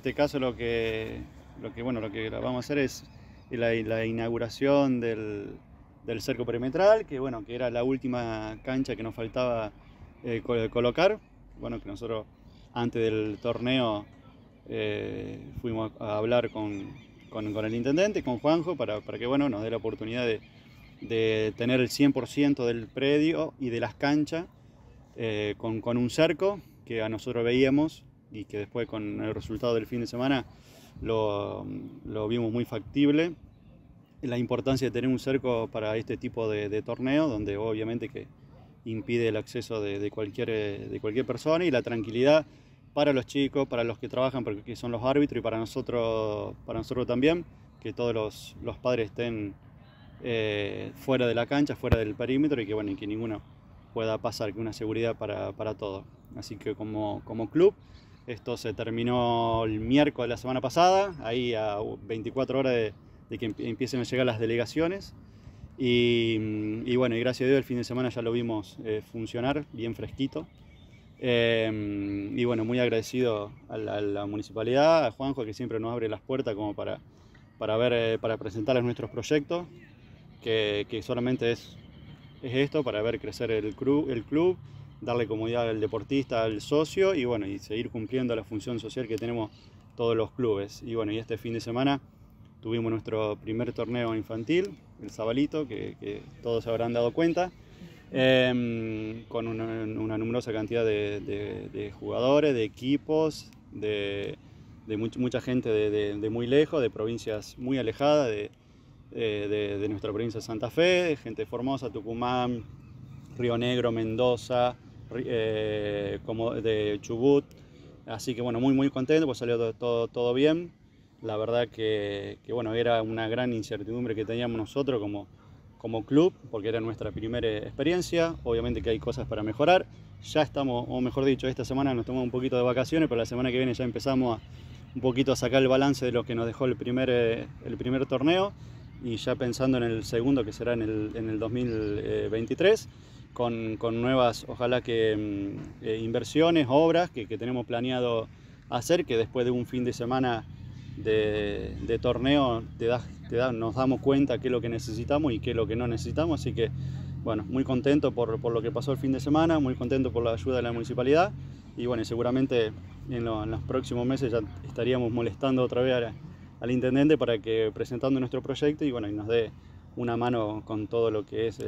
En este caso lo que, lo que, bueno, lo que vamos a hacer es la, inauguración del, cerco perimetral, que bueno, que era la última cancha que nos faltaba eh, colocar. Bueno, que nosotros antes del torneo eh, fuimos a hablar con, el intendente, con Juanjo, para, para que bueno, nos dé la oportunidad de, tener el 100% del predio y de las canchas eh, con, con un cerco que a nosotros veíamos y que después con el resultado del fin de semana lo, lo vimos muy factible. La importancia de tener un cerco para este tipo de, torneo, donde obviamente que impide el acceso de, cualquier, eh, de cualquier persona y la tranquilidad para los chicos, para los que trabajan, porque son los árbitros y para nosotros, para nosotros también, que todos los, los padres estén eh, fuera de la cancha, fuera del perímetro y que, bueno, y que ninguno pueda pasar, que una seguridad para, para todos. Así que como, como club esto se terminó el miércoles de la semana pasada, ahí a 24 horas de, que empiecen a llegar las delegaciones. Y, bueno, y gracias a Dios el fin de semana ya lo vimos eh, funcionar bien fresquito. Em, y bueno, muy agradecido a la, municipalidad, a Juanjo, que siempre nos abre las puertas como para, para, ver, eh, para presentarles nuestros proyectos, que, solamente es, es, esto, para ver crecer el, el club darle comodidad al deportista, al socio y bueno, y seguir cumpliendo la función social que tenemos todos los clubes. Y bueno, y este fin de semana tuvimos nuestro primer torneo infantil, el Zabalito, que, que todos habrán dado cuenta, em, con una, numerosa cantidad de, jugadores, de equipos, de, mucha gente de, muy lejos, de provincias muy alejadas, de, eh, nuestra provincia de Santa Fe, gente de Formosa, Tucumán, Río Negro, Mendoza, eh, como de Chubut. Así que bueno, muy muy contento, pues salió todo, todo bien. La verdad que, bueno, era una gran incertidumbre que teníamos nosotros como, como club, porque era nuestra primera experiencia. Obviamente que hay cosas para mejorar. Ya estamos, o mejor dicho, esta semana nos tomamos un poquito de vacaciones, pero la semana que viene ya empezamos a, un poquito a sacar el balance de lo que nos dejó el primer, eh, el primer torneo y ya pensando en el segundo que será en el, en el 2023 con, con nuevas, ojalá que mm, eh, inversiones, obras que, que, tenemos planeado hacer, que después de un fin de semana de, de torneo te da, te nos damos cuenta qué es lo que necesitamos y qué es lo que no necesitamos. Así que, bueno, muy contento por, por lo que pasó el fin de semana, muy contento por la ayuda de la municipalidad y bueno, seguramente en, los próximos meses ya estaríamos molestando otra vez al intendente para que presentando nuestro proyecto y bueno, y nos dé una mano con todo lo que es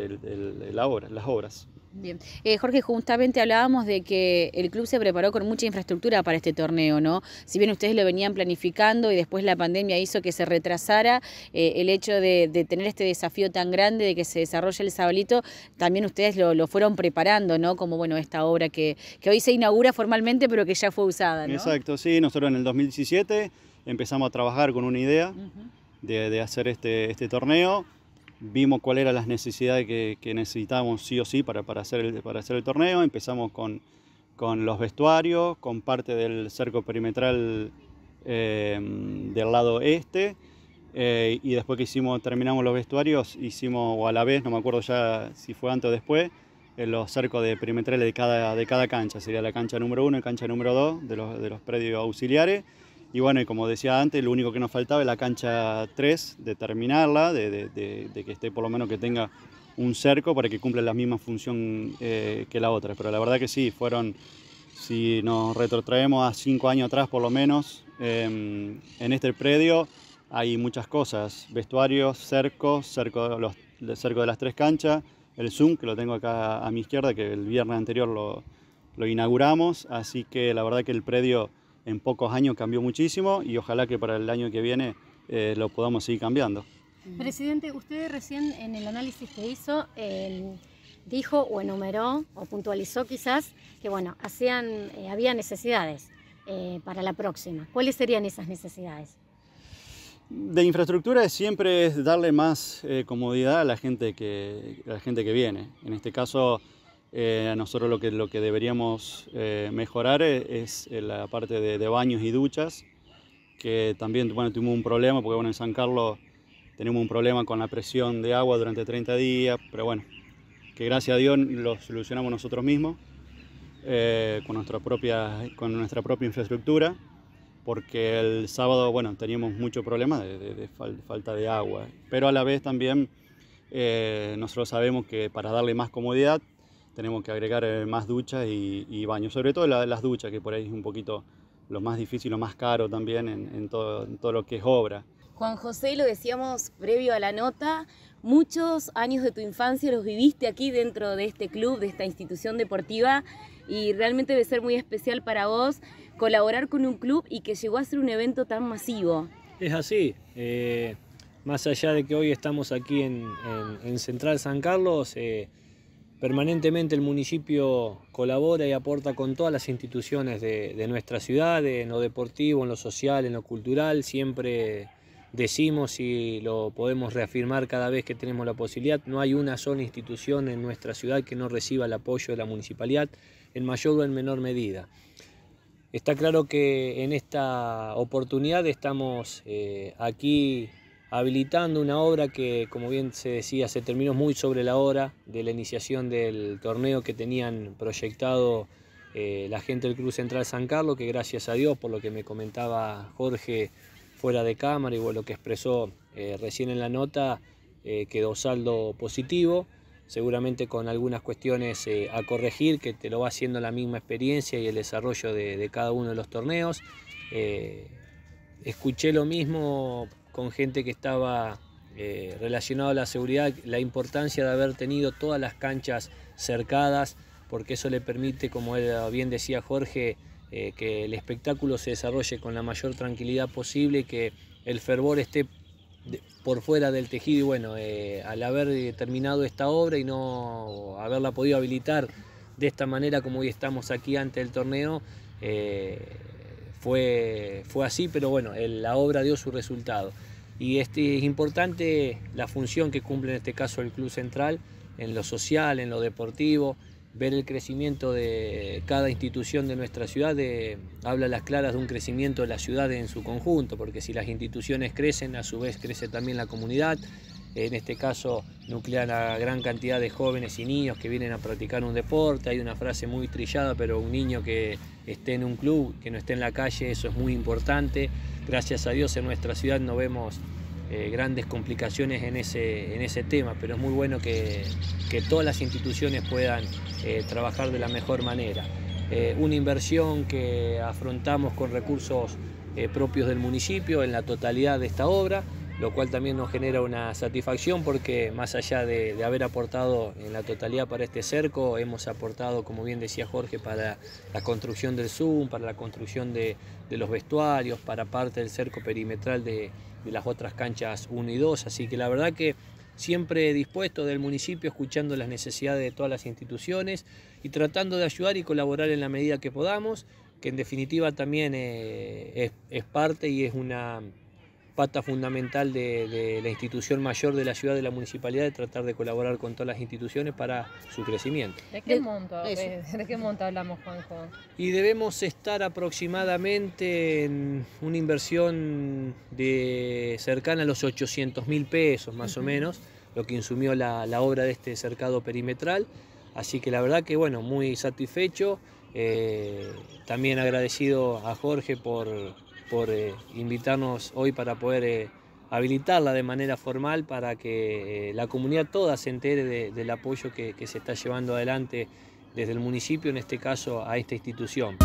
la obra, las obras. Bien. Eh, Jorge, justamente hablábamos de que el club se preparó con mucha infraestructura para este torneo, ¿no? Si bien ustedes lo venían planificando y después la pandemia hizo que se retrasara, eh, el hecho de, tener este desafío tan grande de que se desarrolle el Sabalito, también ustedes lo, fueron preparando, ¿no? Como, bueno, esta obra que, hoy se inaugura formalmente, pero que ya fue usada, ¿no? Exacto, sí. Nosotros en el 2017 empezamos a trabajar con una idea de, hacer este, este torneo vimos cuáles eran las necesidades que, que necesitábamos sí o sí para, para, hacer, el, para hacer el torneo. Empezamos con, con los vestuarios, con parte del cerco perimetral em, del lado este. Eh, y después que hicimos, terminamos los vestuarios, hicimos, o a la vez, no me acuerdo ya si fue antes o después, eh, los cercos de perimetrales de cada, de cada cancha. Sería la cancha número uno y cancha número dos de los, de los predios auxiliares. Y bueno, y como decía antes, lo único que nos faltaba es la cancha 3, de terminarla, de, que esté por lo menos que tenga un cerco para que cumpla la misma función eh, que la otra. Pero la verdad que sí, fueron, si nos retrotraemos a cinco años atrás por lo menos, em, en este predio hay muchas cosas, vestuarios, cercos, cerco, los, cerco de las tres canchas, el Zoom, que lo tengo acá a mi izquierda, que el viernes anterior lo, lo inauguramos, así que la verdad que el predio en pocos años cambió muchísimo y ojalá que para el año que viene eh, lo podamos seguir cambiando. Mm. Presidente, usted recién en el análisis que hizo dijo o enumeró o puntualizó quizás que bueno, hacían, eh, había necesidades eh, para la próxima. ¿Cuáles serían esas necesidades? De infraestructura siempre es darle más comodidad a la gente que, a la gente que viene. En este caso eh, nosotros lo que, lo que deberíamos eh, mejorar e, es, eh, la parte de, baños y duchas, que también bueno, tuvimos un problema, porque bueno, en San Carlos tenemos un problema con la presión de agua durante 30 días, pero bueno, que gracias a Dios lo solucionamos nosotros mismos, eh, con, nuestra propia, con nuestra propia infraestructura, porque el sábado bueno, teníamos mucho problema de falta de agua, pero a la vez también nosotros sabemos que para darle más comodidad, tenemos que agregar eh, más duchas y, baños, sobre todo las duchas, que por ahí es un poquito lo más difícil, lo más caro también en, todo, lo que es obra. Juan José, lo decíamos previo a la nota, muchos años de tu infancia los viviste aquí dentro de este club, de esta institución deportiva, y realmente debe ser muy especial para vos colaborar con un club y que llegó a ser un evento tan masivo. Es así, eh, más allá de que hoy estamos aquí en, Central San Carlos, eh, Permanentemente el municipio colabora y aporta con todas las instituciones de, nuestra ciudad, en lo deportivo, en lo social, en lo cultural, siempre decimos y lo podemos reafirmar cada vez que tenemos la posibilidad, no hay una sola institución en nuestra ciudad que no reciba el apoyo de la municipalidad en mayor o en menor medida. Está claro que en esta oportunidad estamos eh, aquí habilitando una obra que, como bien se decía, se terminó muy sobre la hora de la iniciación del torneo que tenían proyectado eh, la gente del Cruz Central San Carlos, que gracias a Dios, por lo que me comentaba Jorge fuera de cámara y por lo que expresó eh, recién en la nota, eh, quedó saldo positivo, seguramente con algunas cuestiones a corregir, que te lo va haciendo la misma experiencia y el desarrollo de cada uno de los torneos. escuché lo mismo con gente que estaba eh, relacionada a la seguridad, la importancia de haber tenido todas las canchas cercadas, porque eso le permite, como ah, bien decía Jorge, eh, que el espectáculo se desarrolle con la mayor tranquilidad posible, que el fervor esté por fuera del tejido y bueno, eh, al haber terminado esta obra y no haberla podido habilitar de esta manera como hoy estamos aquí ante el torneo, fue, fue así, pero bueno, la obra dio su resultado. Y este, es importante la función que cumple en este caso el Club Central en lo social, en lo deportivo, ver el crecimiento de cada institución de nuestra ciudad habla a las claras de un crecimiento de la ciudad en su conjunto, porque si las instituciones crecen, a su vez crece también la comunidad, en este caso nuclean a gran cantidad de jóvenes y niños que vienen a practicar un deporte. Hay una frase muy trillada, pero un niño que esté en un club, que no esté en la calle, eso es muy importante. Gracias a Dios en nuestra ciudad no vemos eh, grandes complicaciones en ese, tema, pero es muy bueno que, todas las instituciones puedan eh, trabajar de la mejor manera. Eh, una inversión que afrontamos con recursos propios del municipio en la totalidad de esta obra lo cual también nos genera una satisfacción porque más allá de, haber aportado en la totalidad para este cerco, hemos aportado, como bien decía Jorge, para la construcción del Zoom, para la construcción de, los vestuarios, para parte del cerco perimetral de, las otras canchas 1 y 2, así que la verdad que siempre dispuesto del municipio, escuchando las necesidades de todas las instituciones y tratando de ayudar y colaborar en la medida que podamos, que en definitiva también eh, es parte y es una pata fundamental de, la institución mayor de la ciudad, de la municipalidad, de tratar de colaborar con todas las instituciones para su crecimiento. ¿De qué monto, hablamos, Juanjo? Y debemos estar aproximadamente en una inversión de cercana a los 800 mil pesos, más o menos, lo que insumió la, obra de este cercado perimetral. Así que la verdad que, bueno, muy satisfecho. Eh, también agradecido a Jorge por por eh, invitarnos hoy para poder eh, habilitarla de manera formal para que eh, la comunidad toda se entere del apoyo que se está llevando adelante desde el municipio, en este caso a esta institución.